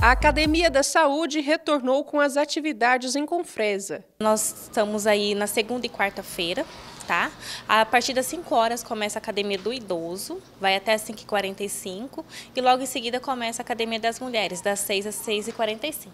A Academia da Saúde retornou com as atividades em Confresa. Nós estamos aí na segunda e quarta-feira, tá? A partir das 5 horas começa a Academia do Idoso, vai até as 5h45 e logo em seguida começa a Academia das Mulheres, das 6 às 6h45.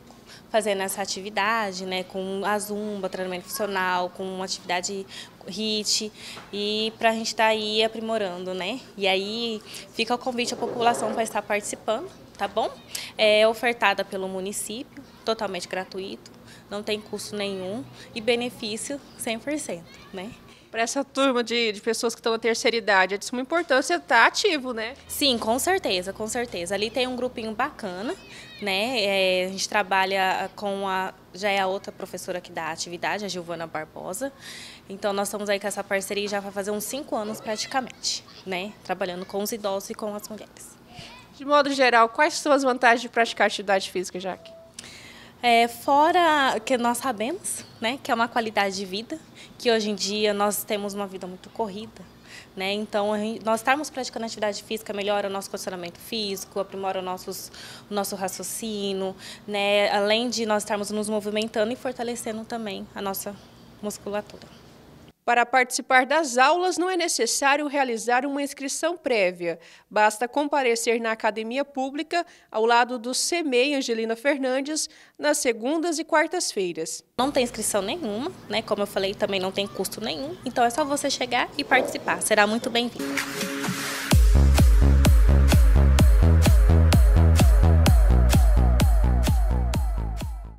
Fazendo essa atividade, né, com a zumba, treinamento funcional, com uma atividade HIT, e para a gente estar tá aí aprimorando, né? E aí fica o convite à população para estar participando tá bom? É ofertada pelo município, totalmente gratuito, não tem custo nenhum e benefício 100%, né? Para essa turma de, de pessoas que estão na terceira idade, é de suma importância estar tá ativo, né? Sim, com certeza, com certeza. Ali tem um grupinho bacana, né? É, a gente trabalha com a já é a outra professora que dá atividade, a Giovana Barbosa. Então nós estamos aí com essa parceria já vai fazer uns cinco anos praticamente, né? Trabalhando com os idosos e com as mulheres. De modo geral, quais são as vantagens de praticar atividade física, Jaque? É, fora que nós sabemos, né, que é uma qualidade de vida, que hoje em dia nós temos uma vida muito corrida, né? Então, nós estarmos praticando atividade física melhora o nosso condicionamento físico, aprimora o, nossos, o nosso raciocínio, né? além de nós estarmos nos movimentando e fortalecendo também a nossa musculatura. Para participar das aulas, não é necessário realizar uma inscrição prévia. Basta comparecer na academia pública, ao lado do CEMEI Angelina Fernandes, nas segundas e quartas-feiras. Não tem inscrição nenhuma, né? como eu falei, também não tem custo nenhum. Então é só você chegar e participar. Será muito bem-vindo.